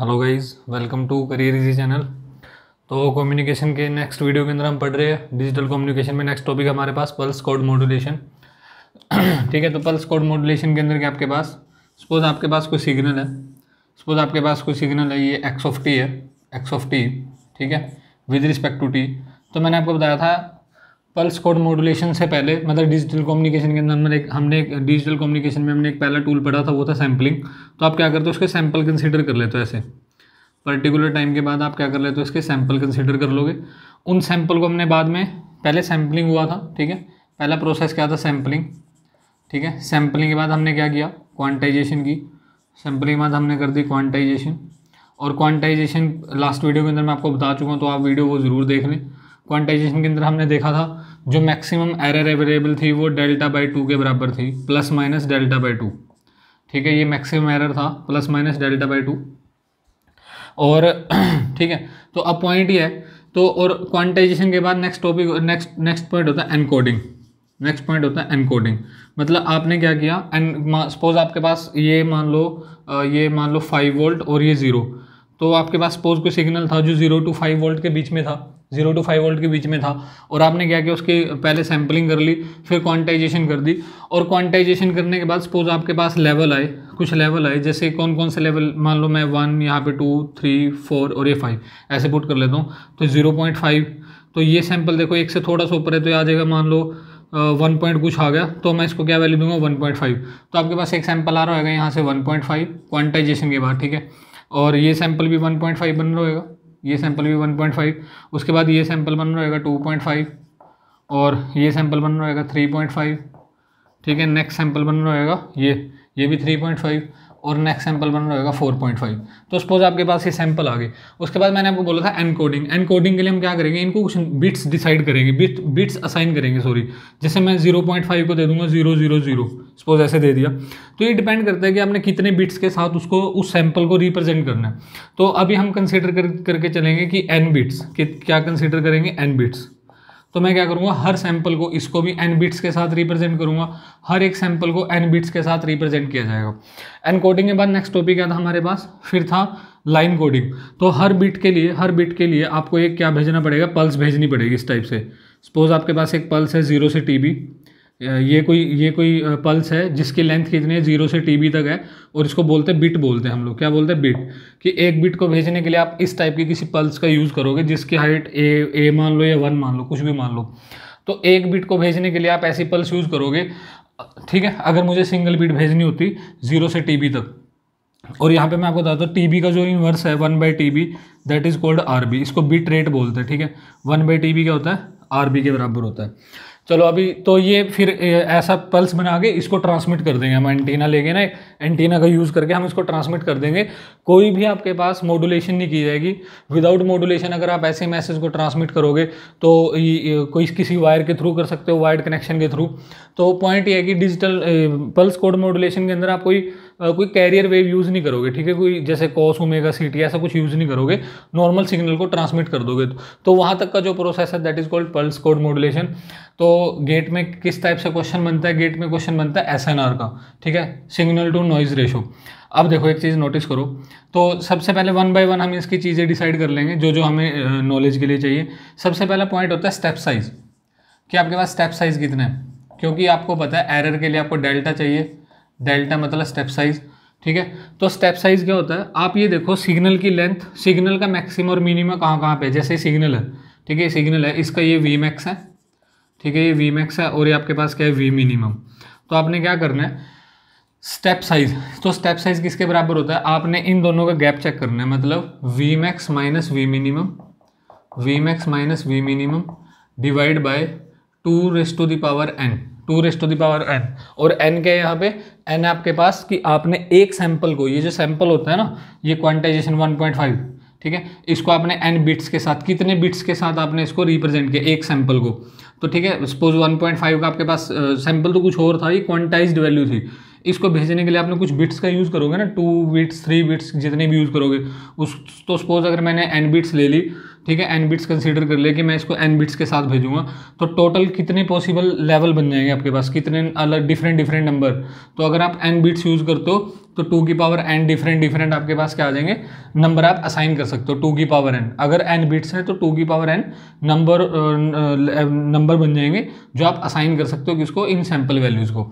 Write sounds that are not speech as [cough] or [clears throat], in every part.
hello guys welcome to career easy channel तो communication के next video के अंदर हम पढ़ रहे हैं डिजिटल कम्युनिकेशन में नेक्स्ट टॉपिक हमारे पास पल्स कोड मॉड्यूलेशन ठीक है तो पल्स कोड मॉड्यूलेशन के अंदर क्या आपके पास सपोज आपके पास कोई सिग्नल है सपोज आपके पास कोई सिग्नल है ये एक्स ऑफ टी है एक्स ऑफ टी ठीक है विद रिस्पेक्ट टू टी तो मैंने आपको बताया था पल्स कोड मॉडुलेशन से पहले मतलब डिजिटल कम्युनिकेशन के अंदर हमने हमने डिजिटल कम्युनिकेशन में हमने एक पहला टूल पढ़ा था वो था सैम्पलिंग तो आप क्या करते हो उसके सैम्पल कंसिडर कर लेते हो ऐसे पर्टिकुलर टाइम के बाद आप क्या कर लेते हो इसके सैम्पल कंसिडर कर लोगे उन सैम्पल को हमने बाद में पहले सैम्पलिंग हुआ था ठीक है पहला प्रोसेस क्या था सैम्पलिंग ठीक है सैम्पलिंग के बाद हमने क्या किया क्वांटाइजेशन की सैम्पलिंग के बाद हमने कर दी क्वांटाइजेशन और क्वांटाइजेशन लास्ट वीडियो के अंदर मैं आपको बता चुका हूँ तो आप वीडियो वो ज़रूर देख लें क्वांटाइजेशन के अंदर हमने देखा था जो मैक्सिमम एरर एवेलेबल थी वो डेल्टा बाई टू के बराबर थी plus minus delta by two ठीक है ये मैक्सिमम एरर था plus minus delta by two और [clears throat] ठीक है तो अब पॉइंट ये है तो और क्वांटाइजेशन के बाद next topic next next point होता है एनकोडिंग नेक्स्ट पॉइंट होता है एनकोडिंग मतलब आपने क्या किया एन सपोज आपके पास ये मान लो ये मान लो फाइव वोल्ट और ये ज़ीरो तो आपके पास सपोज कोई सिग्नल था जो जीरो टू फाइव वोल्ट के बीच में था जीरो टू फाइव वोल्ट के बीच में था और आपने क्या किया उसके पहले सैम्पलिंग कर ली फिर क्वांटाइजेशन कर दी और क्वांटाइजेशन करने के बाद सपोज आपके पास लेवल आए कुछ लेवल आए जैसे कौन कौन से लेवल मान लो मैं वन यहाँ पे टू थ्री फोर और ये फाइव ऐसे पुट कर लेता हूँ तो ज़ीरो पॉइंट फाइव तो ये सैम्पल देखो एक से थोड़ा सा ऊपर है तो ये आ जाएगा मान लो वन पॉइंट कुछ आ गया तो मैं इसको क्या वैल्यू दूंगा वन पॉइंट फाइव तो आपके पास एक सैम्पल आ रहा होगा यहाँ से वन पॉइंट फाइव क्वांटाइजेशन के बाद ठीक है और ये सैम्पल भी 1.5 बन रहेगा ये सैंपल भी 1.5 उसके बाद ये सैंपल बन रहेगा 2.5 और ये सैंपल बन रहेगा 3.5 ठीक है नेक्स्ट सैम्पल बन रहेगा ये ये भी 3.5 और नेक्स्ट सैम्पल बन रहेगा फोर पॉइंट फाइव तो सपोज आपके पास ये सैम्पल आ गए उसके बाद मैंने आपको बोला था एनकोडिंग एनकोडिंग के लिए हम क्या करेंगे इनको कुछ बिट्स डिसाइड करेंगे बिट बिट्स असाइन करेंगे सॉरी जैसे मैं जीरो पॉइंट फाइव को दे दूंगा जीरो जीरो जीरो सपोज ऐसे दे दिया तो ये डिपेंड करता है कि आपने कितने बिट्स के साथ उसको उस सैम्पल को रिप्रेजेंट करना है तो अभी हम कंसिडर कर, करके चलेंगे कि एन बिट्स क्या कंसिडर करेंगे एन बिट्स तो मैं क्या करूँगा हर सैंपल को इसको भी एन बिट्स के साथ रिप्रेजेंट करूँगा हर एक सैंपल को एन बिट्स के साथ रिप्रेजेंट किया जाएगा एन कोडिंग के बाद नेक्स्ट टॉपिक क्या था हमारे पास फिर था लाइन कोडिंग तो हर बिट के लिए हर बिट के लिए आपको एक क्या भेजना पड़ेगा पल्स भेजनी पड़ेगी इस टाइप से सपोज आपके पास एक पल्स है जीरो से टी बी ये कोई ये कोई पल्स है जिसकी लेंथ कितनी है जीरो से टीबी तक है और इसको बोलते हैं बिट बोलते हैं हम लोग क्या बोलते हैं बिट कि एक बिट को भेजने के लिए आप इस टाइप की किसी पल्स का यूज़ करोगे जिसकी हाइट ए ए मान लो या वन मान लो कुछ भी मान लो तो एक बिट को भेजने के लिए आप ऐसी पल्स यूज़ करोगे ठीक है अगर मुझे सिंगल बिट भेजनी होती जीरो से टी तक और यहाँ पे मैं आपको बताता हूँ बी का जो इन्वर्स है one by T B that is called R B इसको बिट रेट बोलते हैं ठीक है वन बाई टी बी क्या होता है आर बी के बराबर होता है चलो अभी तो ये फिर ऐसा पल्स बना के इसको ट्रांसमिट कर देंगे हम एंटीना लेके ना एंटीना का यूज़ करके हम इसको ट्रांसमिट कर देंगे कोई भी आपके पास मॉडुलेशन नहीं की जाएगी विदाउट मॉडुलेशन अगर आप ऐसे मैसेज को ट्रांसमिट करोगे तो कोई किसी वायर के थ्रू कर सकते हो वायर्ड कनेक्शन के थ्रू तो पॉइंट ये है कि डिजिटल पल्स कोड मॉडुलेशन के अंदर आप कोई कोई कैरियर वेव यूज़ नहीं करोगे ठीक है कोई जैसे कॉस ओमेगा सी टी ऐसा कुछ यूज़ नहीं करोगे नॉर्मल सिग्नल को ट्रांसमिट कर दोगे तो वहाँ तक का जो प्रोसेस है that is called pulse code modulation तो गेट में किस टाइप से क्वेश्चन बनता है गेट में क्वेश्चन बनता है एस का ठीक है सिग्नल टू नॉइज़ रेशो अब देखो एक चीज़ नोटिस करो तो सबसे पहले वन बाय वन हम इसकी चीज़ें डिसाइड कर लेंगे जो जो हमें नॉलेज के लिए चाहिए सबसे पहला पॉइंट होता है स्टेप साइज़ कि आपके पास स्टेप साइज़ कितना है क्योंकि आपको पता है एरर के लिए आपको डेल्टा चाहिए डेल्टा मतलब स्टेप साइज ठीक है तो स्टेप साइज क्या होता है आप ये देखो सिग्नल की लेंथ सिग्नल का मैक्सिमम और मिनिमम कहाँ कहाँ पे जैसे सिग्नल है ठीक है सिग्नल है इसका ये वी मैक्स है ठीक है ये वी मैक्स है और ये आपके पास क्या है वी मिनिमम तो आपने क्या करना है स्टेप साइज तो स्टेप साइज किसके बराबर होता है आपने इन दोनों का गैप चेक करना है मतलब V max minus V minimum V max minus V minimum divide by two raised to the power N two raised to the power N और एन क्या है यहाँ पे एन है आपके पास कि आपने एक सैंपल को ये जो सैंपल होता है ना ये क्वांटाइजेशन वन पॉइंट फाइव ठीक है इसको आपने एन बिट्स के साथ कितने बिट्स के साथ आपने इसको रिप्रेजेंट किया एक सैंपल को तो ठीक है सपोज 1.5 का आपके पास सैंपल तो कुछ और था ये क्वांटाइज वैल्यू थी इसको भेजने के लिए आपने कुछ बिट्स का यूज़ करोगे ना टू बिट्स थ्री बिट्स जितने भी यूज़ करोगे उस तो सपोज अगर मैंने एन बिट्स ले ली ठीक है एन बिट्स कंसीडर कर लिया कि मैं इसको एन बिट्स के साथ भेजूंगा तो टोटल कितने पॉसिबल लेवल बन जाएंगे आपके पास कितने अलग डिफरेंट डिफरेंट नंबर तो अगर आप एन बिट्स यूज़ करते हो तो टू की पावर एन डिफरेंट डिफरेंट आपके पास क्या आ जाएंगे नंबर आप असाइन कर सकते हो टू की पावर एन अगर एन बिट्स हैं तो टू की पावर एन नंबर नंबर बन जाएंगे जो आप असाइन कर सकते हो किसको इन सैम्पल वैल्यूज़ को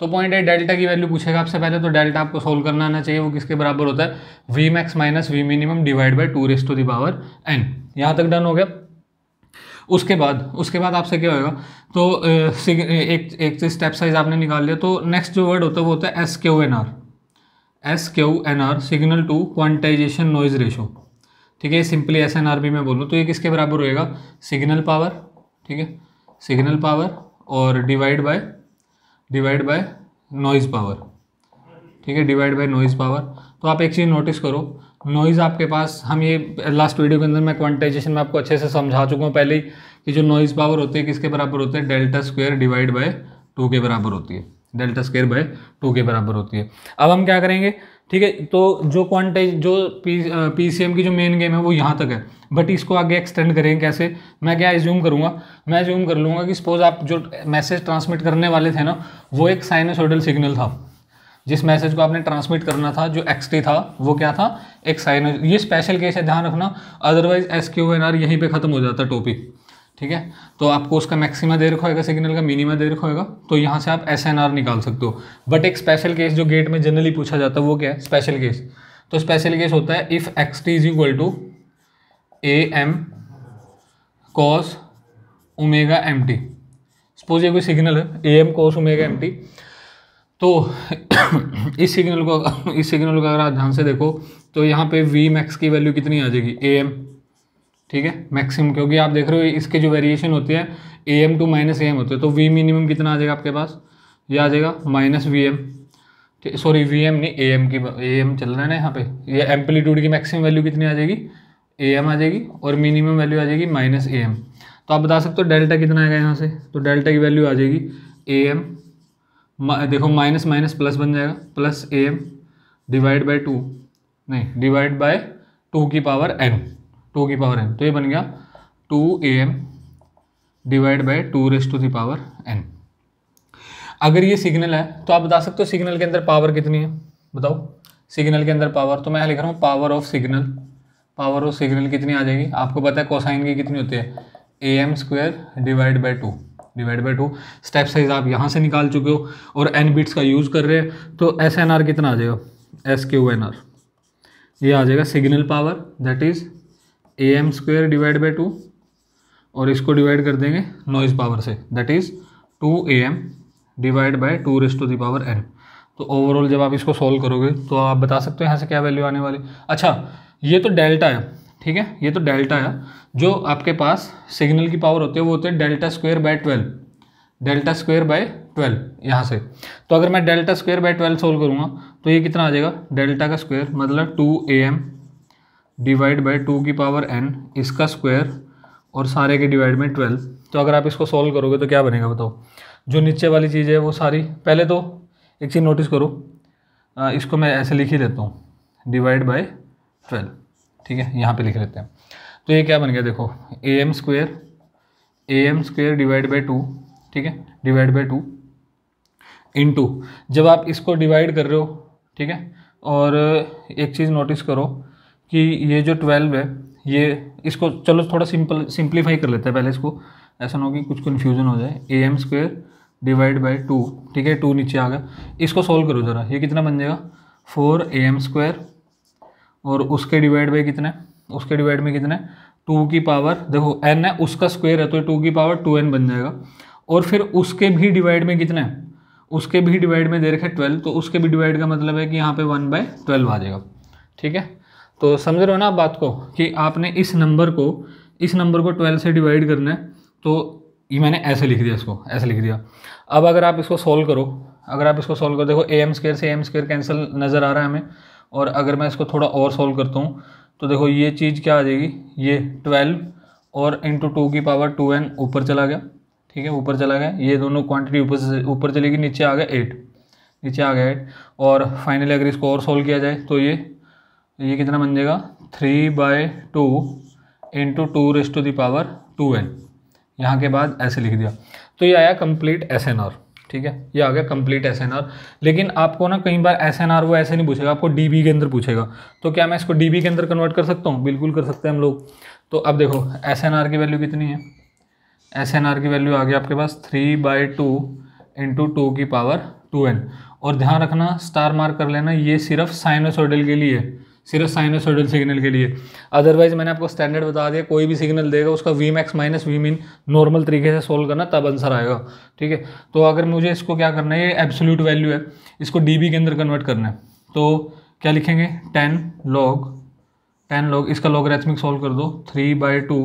तो पॉइंट है डेल्टा की वैल्यू पूछेगा आपसे पहले तो डेल्टा आपको सोल्व करना आना चाहिए वो किसके बराबर होता है V max minus V minimum divide by two raise to the power N यहाँ तक डन हो गया उसके बाद उसके बाद आपसे क्या होगा तो एक एक स्टेप साइज आपने निकाल लिया तो नेक्स्ट जो वर्ड होता है वो होता है S K O N R S Q N R signal to quantization noise ratio ठीक है सिंपली एस एन आर भी मैं बोलूँ तो ये किसके बराबर होएगा सिग्नल पावर ठीक है सिग्नल पावर और divide by divide by noise power ठीक है डिवाइड बाय नॉइज़ पावर तो आप एक चीज़ नोटिस करो नॉइज़ आपके पास हम ये लास्ट वीडियो के अंदर मैं क्वांटाइजेशन में आपको अच्छे से समझा चुका हूँ पहले ही कि जो नॉइज़ पावर होती है किसके बराबर होते हैं delta square divide by two के बराबर होती है डेल्टा स्केयर बाय टू के बराबर होती है अब हम क्या करेंगे ठीक है तो जो क्वांटाइज जो पी पी सी एम की जो मेन गेम है वो यहाँ तक है बट इसको आगे एक्सटेंड करेंगे कैसे मैं क्या एज्यूम करूँगा मैं एज्यूम कर लूँगा कि सपोज आप जो मैसेज ट्रांसमिट करने वाले थे ना वो एक साइनसोडल सिग्नल था जिस मैसेज को आपने ट्रांसमिट करना था जो एक्स था वो क्या था एक साइनो ये स्पेशल केस है ध्यान रखना otherwise S Q N R यहीं पर ख़त्म हो जाता टॉपिक ठीक है तो आपको उसका मैक्सिमा दे रखा होगा सिग्नल का मिनिमा दे रखा होगा तो यहाँ से आप एस निकाल सकते हो बट एक स्पेशल केस जो गेट में जनरली पूछा जाता है वो क्या है स्पेशल केस तो स्पेशल केस होता है if X T is equal to A M cos omega M T suppose ये कोई सिग्नल है A M cos omega M T तो [coughs] इस सिग्नल को [coughs] इस सिग्नल को अगर आप ध्यान से देखो तो यहाँ पे वी मैक्स की वैल्यू कितनी आ जाएगी ए एम ठीक है मैक्सिमम क्योंकि आप देख रहे हो इसके जो वेरिएशन होती है A M two minus A M होते हैं तो वी मिनिमम कितना आ जाएगा आपके पास ये आ जाएगा minus V M sorry V M नहीं ए एम की ए एम चल रहा है ना यहाँ पे ये एम्पलीट्यूड की मैक्सिमम वैल्यू कितनी आ जाएगी ए एम आ जाएगी और मिनिमम वैल्यू आ जाएगी माइनस ए एम तो आप बता सकते हो डेल्टा कितना आएगा यहाँ से तो डेल्टा की वैल्यू आ जाएगी ए एम देखो माइनस माइनस प्लस बन जाएगा plus A M divide by two नहीं डिवाइड बाय टू की पावर एन टू की पावर एन तो ये बन गया two A M divide by two raise to the power N अगर ये सिग्नल है तो आप बता सकते हो सिग्नल के अंदर पावर कितनी है बताओ सिग्नल के अंदर पावर तो मैं लिख रहा हूँ power of signal power of signal कितनी आ जाएगी आपको पता है कोसाइन की कितनी होती है A M square divide by two divide by two step size आप यहाँ से निकाल चुके हो और एन बिट्स का यूज़ कर रहे हैं तो एस एन आर कितना आ जाएगा एस क्यू एन आर ये आ जाएगा signal power that is A M square divide by two और इसको डिवाइड कर देंगे नॉइज़ पावर से that is two A M divide by two raise to the power N तो ओवरऑल जब आप इसको सोल्व करोगे तो आप बता सकते हो यहाँ से क्या वैल्यू आने वाली अच्छा ये तो डेल्टा है ठीक है ये तो डेल्टा है जो आपके पास सिग्नल की पावर होती है वो होती है delta square by twelve delta square by twelve यहाँ से तो अगर मैं delta square by twelve solve करूँगा तो ये कितना आ जाएगा डेल्टा का स्क्वेयर मतलब two A M divide by two की पावर एन इसका स्क्वायर और सारे के डिवाइड में ट्वेल्व तो अगर आप इसको सॉल्व करोगे तो क्या बनेगा बताओ जो नीचे वाली चीज़ है वो सारी पहले तो एक चीज़ नोटिस करो आ, इसको मैं ऐसे लिख ही देता हूँ डिवाइड बाई ट्वेल्व ठीक है यहाँ पे लिख लेते हैं तो ये क्या बन गया देखो A M square A M square divide by two ठीक है divide by two into जब आप इसको डिवाइड कर रहे हो ठीक है और एक चीज़ नोटिस करो कि ये जो ट्वेल्व है ये इसको चलो थोड़ा सिंपल सिंप्लीफाई कर लेते हैं पहले इसको ऐसा ना हो कि कुछ कन्फ्यूजन हो जाए A M square divide by two ठीक है टू नीचे आ गया इसको सॉल्व करो ज़रा ये कितना बन जाएगा फोर ए एम स्क्वायर और उसके डिवाइड बाई कितने उसके डिवाइड में कितने टू की पावर देखो एन है उसका स्क्वायर है तो टू की पावर टू एन बन जाएगा और फिर उसके भी डिवाइड में कितने उसके भी डिवाइड में दे रखे ट्वेल्व तो उसके भी डिवाइड का मतलब है कि यहाँ पे वन बाय ट्वेल्व आ जाएगा ठीक है तो समझ रहे हो ना आप बात को कि आपने इस नंबर को इस नंबर को ट्वेल्व से डिवाइड करना है तो ये मैंने ऐसे लिख दिया इसको ऐसे लिख दिया अब अगर आप इसको सोल्व करो अगर आप इसको सोल्व करो देखो ए एम स्केयर से एम स्केयर कैंसिल नज़र आ रहा है हमें और अगर मैं इसको थोड़ा और सोल्व करता हूँ तो देखो ये चीज़ क्या आ जाएगी ये ट्वेल्व और इंटू टू की पावर टू एन ऊपर चला गया ठीक है ऊपर चला गया ये दोनों क्वांटिटी ऊपर से ऊपर चलेगी नीचे आ गया एट नीचे आ गया एट और फाइनली अगर इसको और सोल्व किया जाए तो ये तो ये कितना बन जाएगा three by two into two raise to the power two N यहाँ के बाद ऐसे लिख दिया तो ये आया कंप्लीट एस एन आर ठीक है ये आ गया कंप्लीट एस एन आर लेकिन आपको ना कई बार एस एन आर वो ऐसे नहीं पूछेगा आपको डी बी के अंदर पूछेगा तो क्या मैं इसको डी बी के अंदर कन्वर्ट कर सकता हूँ बिल्कुल कर सकते हैं हम लोग तो अब देखो एस एन आर की वैल्यू कितनी है एस एन आर की वैल्यू आ गई आपके पास three by two into two की पावर टू एन और ध्यान रखना स्टार मार्क कर लेना ये सिर्फ साइनोसोडल के लिए है सिर्फ साइनोसोडल सिग्नल के लिए अदरवाइज़ मैंने आपको स्टैंडर्ड बता दिया कोई भी सिग्नल देगा उसका V max minus V min normal तरीके से सोल्व करना तब आंसर आएगा ठीक है तो अगर मुझे इसको क्या करना है ये एब्सोल्यूट वैल्यू है इसको डी के अंदर कन्वर्ट करना है तो क्या लिखेंगे टेन लॉग टेन लॉग इसका लॉगरेथमिक सोल्व कर दो three by two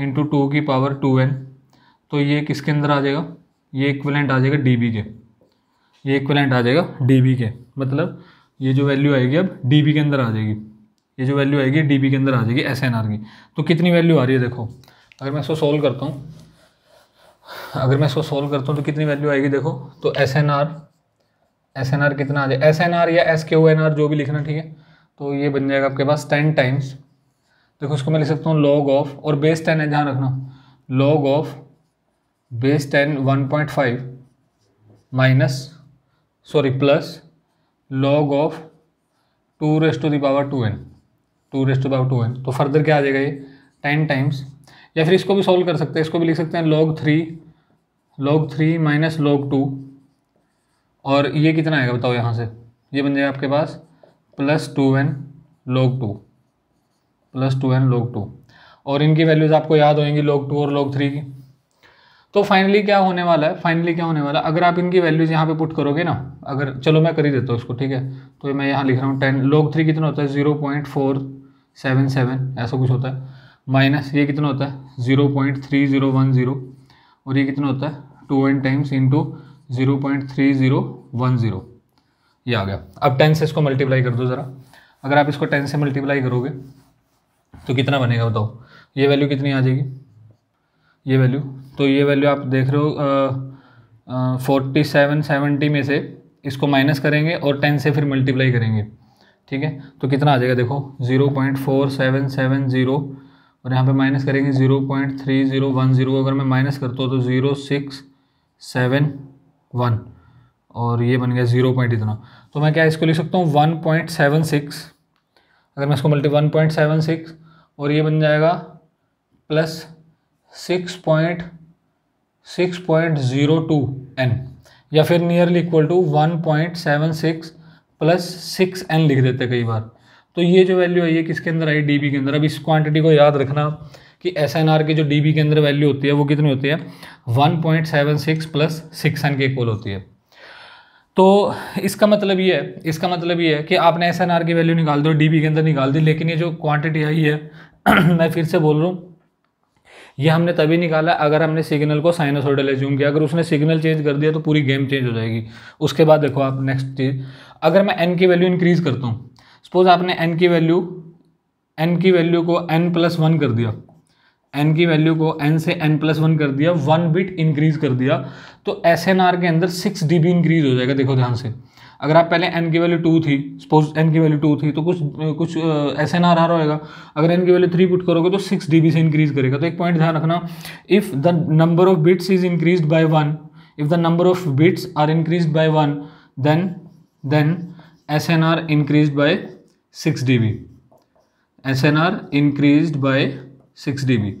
into two की पावर टू एन तो ये किसके अंदर आ जाएगा ये इक्वलेंट आ जाएगा डी के ये इक्वलेंट आ जाएगा डी के मतलब ये जो वैल्यू आएगी अब डी के अंदर आ जाएगी ये जो वैल्यू आएगी डी के अंदर आ जाएगी एस की तो कितनी वैल्यू आ रही है देखो अगर मैं इसको सोल्व करता हूँ अगर मैं इसको सोल्व करता हूँ तो कितनी वैल्यू आएगी देखो तो S N R S N R कितना आ जाए एस एन आर या S K O N R जो भी लिखना ठीक है तो ये बन जाएगा आपके पास टेन टाइम्स देखो इसको मैं लिख सकता हूँ लॉग ऑफ और बेस टेन है ध्यान रखना log of base ten one point five minus sorry plus log of two raise to the power two N two raise to the power two N तो फर्दर क्या आ जाएगा ये टेन टाइम्स या फिर इसको भी सॉल्व कर सकते हैं इसको भी लिख सकते हैं log three log three minus log two और ये कितना आएगा बताओ यहाँ से ये बन जाएगा आपके पास plus two N log two plus two N log two और इनकी वैल्यूज़ आपको याद होंगी लॉग टू और लॉग थ्री की तो फाइनली क्या होने वाला है फाइनली क्या होने वाला है अगर आप इनकी वैल्यूज यहाँ पे पुट करोगे ना अगर चलो मैं कर ही देता हूँ इसको ठीक है तो मैं यहाँ लिख रहा हूँ टेन लोग थ्री कितना होता है zero point four seven seven ऐसा कुछ होता है माइनस ये कितना होता है zero point three zero one zero और ये कितना होता है two N times into zero point three zero one zero ये आ गया अब टेन से इसको मल्टीप्लाई कर दो ज़रा अगर आप इसको टेन से मल्टीप्लाई करोगे तो कितना बनेगा बताओ ये वैल्यू कितनी आ जाएगी ये वैल्यू तो ये वैल्यू आप देख रहे हो फोर्टी सेवन सेवेंटी में से इसको माइनस करेंगे और टेन से फिर मल्टीप्लाई करेंगे ठीक है तो कितना आ जाएगा देखो zero point four seven seven zero और यहाँ पे माइनस करेंगे zero point three zero one zero अगर मैं माइनस करता हूँ तो ज़ीरो सिक्स सेवन वन और ये बन गया ज़ीरो पॉइंट इतना तो मैं क्या इसको लिख सकता हूँ वन पॉइंट सेवन सिक्स अगर मैं इसको multi one point seven six और ये बन जाएगा plus six point six point zero two N या फिर nearly equal to one point seven six plus six N लिख देते कई बार तो ये जो वैल्यू आई है किसके अंदर आई डी के अंदर अब इस क्वांटिटी को याद रखना कि एस एन आर के जो डी के अंदर वैल्यू होती है वो कितनी होती है one point seven six plus six N के इक्वल होती है तो इसका मतलब ये है इसका मतलब ये है कि आपने एस एन आर की वैल्यू निकाल दो डी के अंदर निकाल दी लेकिन ये जो क्वांटिटी आई है [clears throat] मैं फिर से बोल रहा हूँ ये हमने तभी निकाला अगर हमने सिग्नल को साइनोसोडल एज्यूम किया अगर उसने सिग्नल चेंज कर दिया तो पूरी गेम चेंज हो जाएगी उसके बाद देखो आप नेक्स्ट चीज़ अगर मैं एन की वैल्यू इंक्रीज़ करता हूँ सपोज आपने एन की वैल्यू एन की वैल्यू को एन प्लस वन कर दिया एन की वैल्यू को एन से एन प्लस वन कर दिया वन बिट इंक्रीज़ कर दिया तो एस के अंदर सिक्स डी इंक्रीज़ हो जाएगा देखो ध्यान से अगर आप पहले एन की वैल्यू टू थी सपोज एन की वैल्यू टू थी तो कुछ कुछ एस एन आर आ रहेगा अगर एन की वैल्यू थ्री पुट करोगे तो सिक्स डी से इंक्रीज करेगा तो एक पॉइंट ध्यान रखना if the number of bits is increase by one if the number of bits are increase by one then then S N R increase by six D B S N R increase by six D B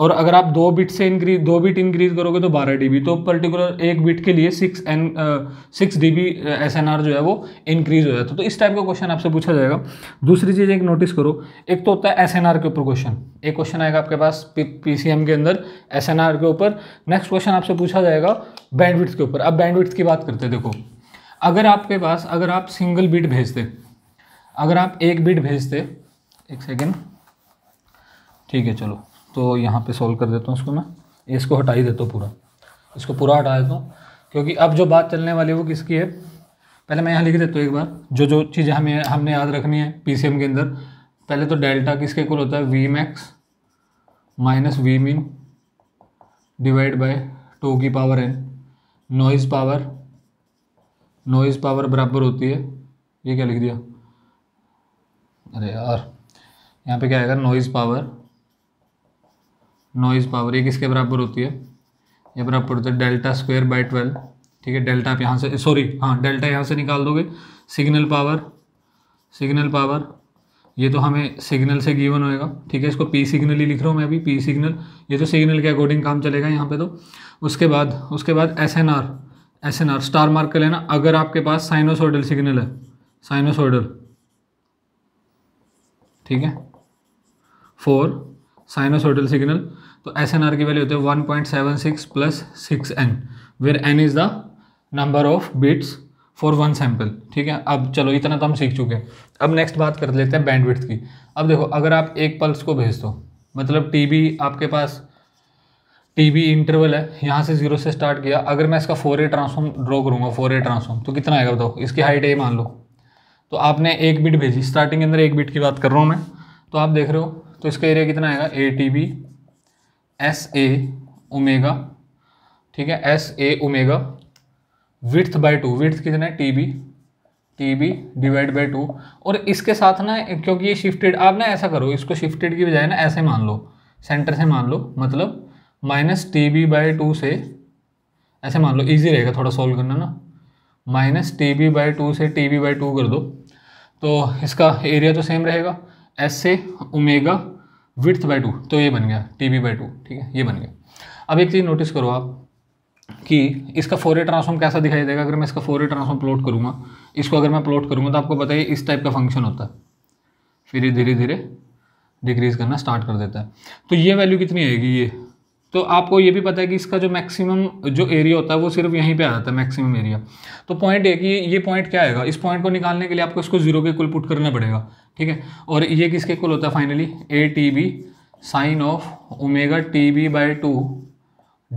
और अगर आप दो bit से increase दो bit increase करोगे तो बारह D तो पर्टिकुलर एक बिट के लिए six N six D B S N R जो है वो इंक्रीज हो जाता है तो इस टाइप का क्वेश्चन आपसे पूछा जाएगा दूसरी चीज़ एक नोटिस करो एक तो होता है एस एन आर के ऊपर क्वेश्चन एक क्वेश्चन आएगा आपके पास पी सी एम के अंदर एस एन आर के ऊपर नेक्स्ट क्वेश्चन आपसे पूछा जाएगा बैंडविड्थ के ऊपर अब बैंडविड्थ की बात करते हैं देखो अगर आपके पास अगर आप सिंगल बिट भेजते अगर आप एक बिट भेजते एक सेकेंड ठीक है चलो तो यहाँ पे सॉल्व कर देता हूँ इसको मैं इसको हटा ही देता हूँ पूरा इसको पूरा हटा देता हूँ क्योंकि अब जो बात चलने वाली है वो किसकी है पहले मैं यहाँ लिख देता हूँ एक बार जो जो चीज़ें हमें हमने याद रखनी है पी के अंदर पहले तो डेल्टा किसके कुल होता है V max minus V min divide by two की power N noise power noise power बराबर होती है ये क्या लिख दिया अरे यार यहाँ पे क्या आएगा नॉइज़ पावर नॉइज़ पावर ये किसके बराबर होती है ये बराबर होता है डेल्टा स्क्वायर बाय ट्वेल्व ठीक है डेल्टा आप यहाँ से सॉरी हाँ डेल्टा यहाँ से निकाल दोगे सिग्नल पावर सिग्नल पावर ये तो हमें सिग्नल से गिवन होएगा ठीक है इसको पी सिग्नल ही लिख रहा हूँ मैं अभी पी सिग्नल ये तो सिग्नल के अकॉर्डिंग काम चलेगा यहाँ पे तो उसके बाद उसके बाद S N R S N R star mark कर लेना अगर आपके पास साइनोसोइडल सिग्नल है साइनोसोइडल ठीक है फोर साइनोसोडल सिग्नल तो एस एन आर की वैल्यू होती है one point seven six plus six N where N is the number of bits for one sample ठीक है अब चलो इतना तो हम सीख चुके हैं अब नेक्स्ट बात कर लेते हैं बैंडविड्थ की अब देखो अगर आप एक पल्स को भेज दो मतलब टीबी आपके पास टीबी इंटरवल है यहाँ से जीरो से स्टार्ट किया अगर मैं इसका फोर ए ट्रांसफॉर्म ड्रॉ करूँगा फोर ए ट्रांसफॉर्म तो कितना आएगा बताओ इसकी हाइट ए मान लो तो आपने एक बिट भेजी स्टार्टिंग के अंदर एक बिट की बात कर रहा हूँ मैं तो आप देख रहे हो तो इसका एरिया कितना आएगा A T B S A omega ठीक है S A omega width by two width कितना है T B T B divide by two और इसके साथ ना क्योंकि ये शिफ्टेड आप ना ऐसा करो इसको शिफ्टेड की बजाय ना ऐसे मान लो सेंटर से मान लो मतलब minus T B by two से ऐसे मान लो इजी रहेगा थोड़ा सॉल्व करना ना minus T B by two से टी बी बाई टू कर दो तो इसका एरिया तो सेम रहेगा एस से ओमेगा विथ बाय टू तो ये बन गया टी बी बाई टू ठीक है ये बन गया अब एक चीज़ नोटिस करो आप कि इसका ए ट्रांसफॉर्म कैसा दिखाई देगा अगर मैं इसका ए ट्रांसफॉर्म प्लॉट करूँगा इसको अगर मैं प्लॉट करूँगा तो आपको बताइए इस टाइप का फंक्शन होता है फिर ये धीरे धीरे डिक्रीज़ करना स्टार्ट कर देता है तो ये वैल्यू कितनी आएगी ये तो आपको ये भी पता है कि इसका जो मैक्सिमम जो एरिया होता है वो सिर्फ यहीं पे आ जाता है मैक्सिमम एरिया तो पॉइंट है कि ये पॉइंट क्या आएगा इस पॉइंट को निकालने के लिए आपको इसको जीरो के कुल पुट करना पड़ेगा ठीक है और ये किसके कुल होता है finally A T B sine of omega T B by two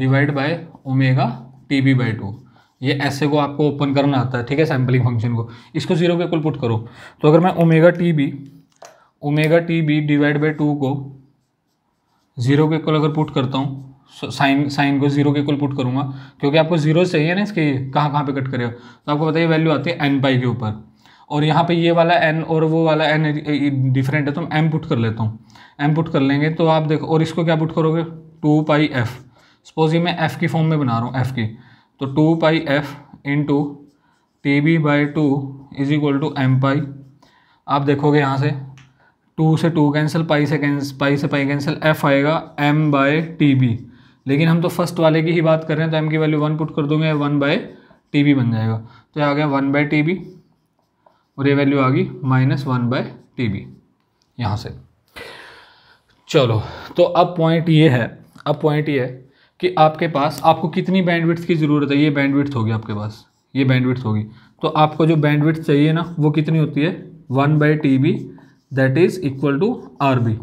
divide by omega T B by two ये ऐसे को आपको ओपन करना आता है ठीक है सैम्पलिंग फंक्शन को इसको जीरो के कुल पुट करो तो अगर मैं omega T B omega T B divide by two को जीरो के इक्वल अगर पुट करता हूँ साइन साइन को जीरो के इक्वल पुट करूँगा क्योंकि आपको जीरो चाहिए ना इसके कहाँ कहाँ पे कट करेगा तो आपको बताइए वैल्यू आती है एन पाई के ऊपर और यहाँ पे ये वाला एन और वो वाला एन डिफरेंट है तो मैं एम पुट कर लेता हूँ एम पुट कर लेंगे तो आप देखो और इसको क्या पुट करोगे टू पाई एफ सपोज ये मैं एफ़ की फॉर्म में बना रहा हूँ एफ़ की तो two pi F into T B by two is equal to M pi आप देखोगे यहाँ से टू से टू कैंसिल पाई से कैंसिल पाई से पाई कैंसिल एफ आएगा एम बाय टी बी लेकिन हम तो फर्स्ट वाले की ही बात कर रहे हैं तो एम की वैल्यू वन पुट कर दूंगे वन बाय टी बी बन जाएगा तो ये आ गया वन बाय टी बी और ये वैल्यू आ गई minus one by T B यहाँ से चलो तो अब पॉइंट ये है अब पॉइंट ये है कि आपके पास आपको कितनी बैंडविड्थ की ज़रूरत है ये बैंडविड्थ होगी आपके पास ये बैंडविड्थ होगी तो आपको जो बैंडविड्थ चाहिए ना वो कितनी होती है one by T B that is equal to R B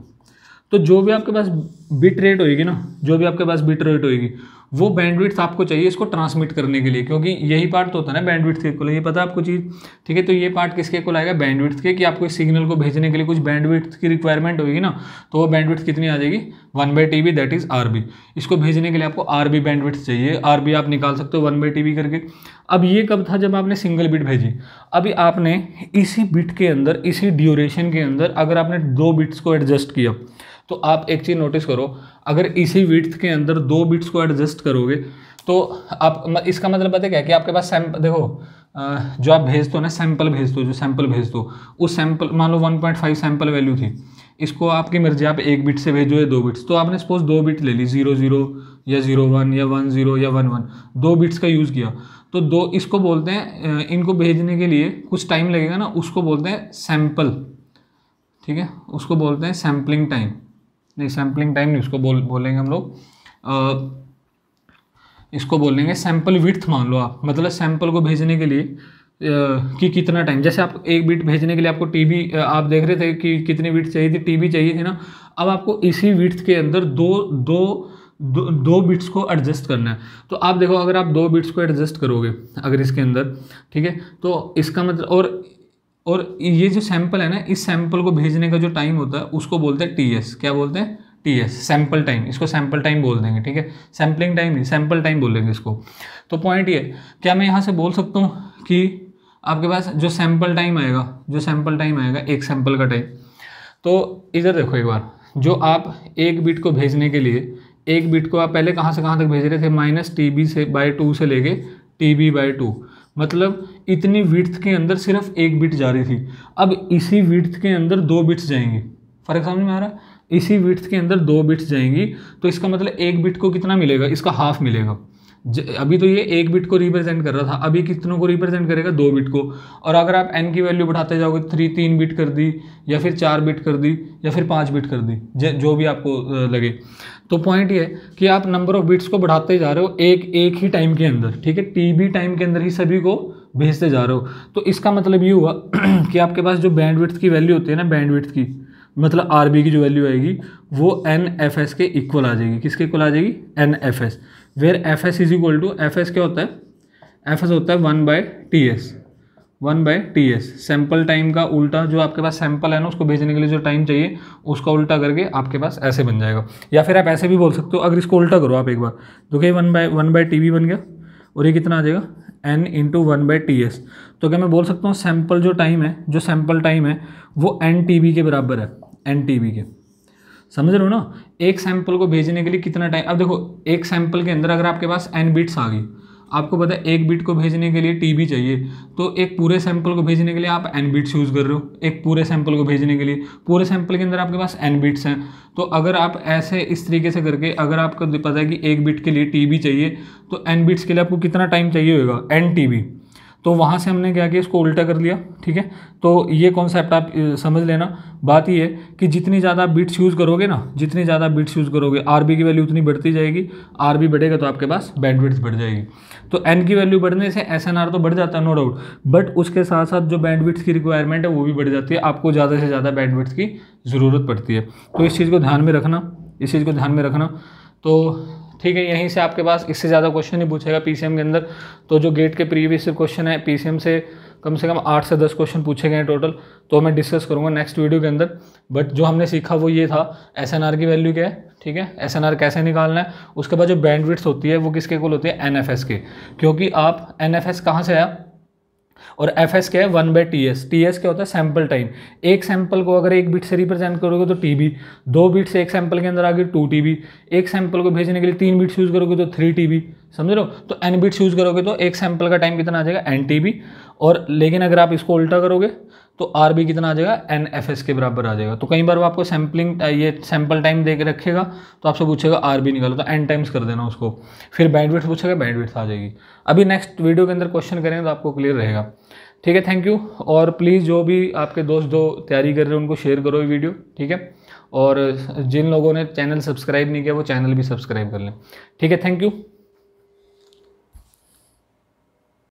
तो जो भी आपके पास बिट रेट होएगी ना जो भी आपके पास बिट रेट होएगी वो बैंडविड्थ आपको चाहिए इसको ट्रांसमिट करने के लिए क्योंकि यही पार्ट तो होता है ना बैंडविड्थ के इक्वल ये पता है आपको चीज़ ठीक है तो ये पार्ट किसके को आएगा बैंडविड्थ के कि आपको इस सिग्नल को भेजने के लिए कुछ बैंडविड्थ की रिक्वायरमेंट होगी ना तो वो बैंडविड्थ कितनी आ जाएगी one by T B that is R B इसको भेजने के लिए आपको आर बी बैंडविड्थ चाहिए आर बी आप निकाल सकते हो वन बाई टी बी करके अब ये कब था जब आपने सिंगल बिट भेजी अभी आपने इसी बिट के अंदर इसी ड्यूरेशन के अंदर अगर आपने दो बिट्स को एडजस्ट किया तो आप एक चीज़ नोटिस करो अगर इसी विथ के अंदर दो बिट्स को एडजस्ट करोगे तो आप इसका मतलब पता क्या कि आपके पास सैम्प देखो जो आप भेज दो ना सैंपल भेज दो जो सैंपल भेज दो उस सैंपल मान लो 1.5 सैंपल वैल्यू थी इसको आपकी मर्जी आप एक बिट से भेजो या दो बिट्स तो आपने सपोज दो बिट ले ली जीरो जीरो या जीरो वन या वन जीरो या वन वन दो बिट्स का यूज़ किया तो दो इसको बोलते हैं इनको भेजने के लिए कुछ टाइम लगेगा ना उसको बोलते हैं सैंपल ठीक है उसको बोलते हैं सैम्पलिंग टाइम नहीं सैम्पलिंग टाइम नहीं उसको बोल बोलेंगे हम लोग इसको बोलेंगे सैम्पल विथ मान लो आप मतलब सैम्पल को भेजने के लिए कि कितना टाइम जैसे आप एक बीट भेजने के लिए आपको टीबी आप देख रहे थे कि कितनी बीट चाहिए थी टीबी चाहिए थी ना अब आपको इसी बीट के अंदर दो दो दो, दो बिट्स को एडजस्ट करना है तो आप देखो अगर आप दो बिट्स को एडजस्ट करोगे अगर इसके अंदर ठीक है तो इसका मतलब और और ये जो सैंपल है ना इस सैंपल को भेजने का जो टाइम होता है उसको बोलते हैं टी एस क्या बोलते हैं टी एस सैंपल टाइम इसको सैंपल टाइम बोल देंगे ठीक है सैम्पलिंग टाइम नहीं सैंपल टाइम बोलेंगे इसको तो पॉइंट ये क्या मैं यहाँ से बोल सकता हूँ कि आपके पास जो सैंपल टाइम आएगा जो सैंपल टाइम आएगा एक सैंपल का टाइम तो इधर देखो एक बार जो आप एक बिट को भेजने के लिए एक बिट को आप पहले कहाँ से कहाँ तक भेज रहे थे माइनस टी बी से बाई टू से लेके टी बी बाई टू मतलब इतनी विड्थ के अंदर सिर्फ एक बिट जा रही थी अब इसी विड्थ के अंदर दो बिट्स जाएंगी फॉर एग्जाम्पल में आ रहा है इसी विड्थ के अंदर दो बिट्स जाएंगी तो इसका मतलब एक बिट को कितना मिलेगा इसका हाफ मिलेगा अभी तो ये एक बिट को रिप्रेजेंट कर रहा था अभी कितनों को रिप्रेजेंट करेगा दो बिट को और अगर आप एन की वैल्यू बढ़ाते जाओगे थ्री तो तीन बिट कर दी या फिर चार बिट कर दी या फिर पाँच बिट कर दी जो भी आपको लगे तो पॉइंट ये कि आप नंबर ऑफ बिट्स को बढ़ाते जा रहे हो एक एक ही टाइम के अंदर ठीक है टी बी टाइम के अंदर ही सभी को भेजते जा रहे हो तो इसका मतलब ये हुआ [clears throat] कि आपके पास जो बैंडविड्थ की वैल्यू होती है ना बैंडविड्थ की मतलब आर की जो वैल्यू आएगी वो एन एफ एस के इक्वल आ जाएगी किसके इक्वल आ जाएगी N F S where F S is equal to F S क्या होता है एफ एस होता है one by T S one by T S sample time का उल्टा जो आपके पास सैंपल है ना उसको भेजने के लिए जो टाइम चाहिए उसका उल्टा करके आपके पास ऐसे बन जाएगा या फिर आप ऐसे भी बोल सकते हो अगर इसको उल्टा करो आप एक बार तो क्या one by one by T बन गया और ये कितना आ जाएगा N into one by T S तो क्या मैं बोल सकता हूँ सैम्पल जो टाइम है जो सैम्पल टाइम है वो एन टी बी के बराबर है एन टी बी के समझ रहे हो ना एक सैम्पल को भेजने के लिए कितना टाइम अब देखो एक सैम्पल के अंदर अगर आपके पास एन बिट्स आ गई आपको पता है एक बिट को भेजने के लिए टी बी चाहिए तो एक पूरे सैंपल को भेजने के लिए आप एन बिट्स यूज़ कर रहे हो एक पूरे सैंपल को भेजने के लिए पूरे सैंपल के अंदर आपके पास एन बिट्स हैं तो अगर आप ऐसे इस तरीके से करके अगर आपको पता है कि एक बिट के लिए टी बी चाहिए तो एन बिट्स के लिए आपको कितना टाइम चाहिए होगा एन टी बी तो वहाँ से हमने क्या किया इसको उल्टा कर लिया ठीक है तो ये कॉन्सेप्ट आप समझ लेना बात ये है कि जितनी ज़्यादा बिट्स यूज़ करोगे ना जितनी ज़्यादा बिट्स यूज़ करोगे आर की वैल्यू उतनी बढ़ती जाएगी आर बढ़ेगा तो आपके पास बैंडविड्थ बढ़ जाएगी तो एन की वैल्यू बढ़ने से एस तो बढ़ जाता है नो डाउट बट उसके साथ साथ जो बैंडविड्थ की रिक्वायरमेंट है वो भी बढ़ जाती है आपको ज़्यादा से ज़्यादा बैंडविड्थ की ज़रूरत पड़ती है तो इस चीज़ को ध्यान में रखना इस चीज़ को ध्यान में रखना तो ठीक है यहीं से आपके पास इससे ज़्यादा क्वेश्चन नहीं पूछेगा पी के अंदर तो जो गेट के प्रीवियस क्वेश्चन है पी से कम से कम आठ से दस क्वेश्चन पूछे गए हैं टोटल तो मैं डिस्कस करूँगा नेक्स्ट वीडियो के अंदर बट जो हमने सीखा वो ये था एस की वैल्यू क्या है ठीक है एस कैसे निकालना है उसके बाद जो बैंडविड्स होती है वो किसके कुल होती है एन के क्योंकि आप एन एफ कहाँ से आया और एफ एस क्या है one by T S T S क्या होता है सैम्पल टाइम एक सैम्पल को अगर एक बीट से रिप्रेजेंट करोगे तो टी बी दो बीट्स एक सैम्पल के अंदर आ गई टू टी बी एक सैम्पल को भेजने के लिए तीन बीट्स यूज़ करोगे तो थ्री टी बी समझ लो तो एन बीट्स यूज़ करोगे तो एक सैम्पल का टाइम कितना आ जाएगा एन टी बी और लेकिन अगर आप इसको उल्टा करोगे तो आर बी कितना आ जाएगा एन एफ एस के बराबर आ जाएगा तो कई बार वो आपको सैम्पलिंग ये सैम्पल टाइम दे के रखेगा तो आपसे पूछेगा आर बी निकालो तो एन टाइम्स कर देना उसको फिर बैंडविड्थ पूछेगा बैंडविड्थ आ जाएगी अभी नेक्स्ट वीडियो के अंदर क्वेश्चन करेंगे तो आपको क्लियर रहेगा ठीक है थैंक यू और प्लीज़ जो भी आपके दोस्त जो तैयारी कर रहे हैं उनको शेयर करो ये वीडियो ठीक है और जिन लोगों ने चैनल सब्सक्राइब नहीं किया वो चैनल भी सब्सक्राइब कर लें ठीक है थैंक यू